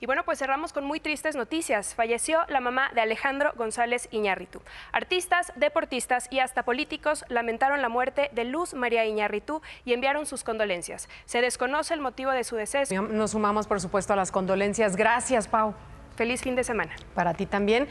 Y bueno, pues cerramos con muy tristes noticias. Falleció la mamá de Alejandro González Iñárritu. Artistas, deportistas y hasta políticos lamentaron la muerte de Luz María Iñárritu y enviaron sus condolencias. Se desconoce el motivo de su deceso. Nos sumamos, por supuesto, a las condolencias. Gracias, Pau. Feliz fin de semana. Para ti también.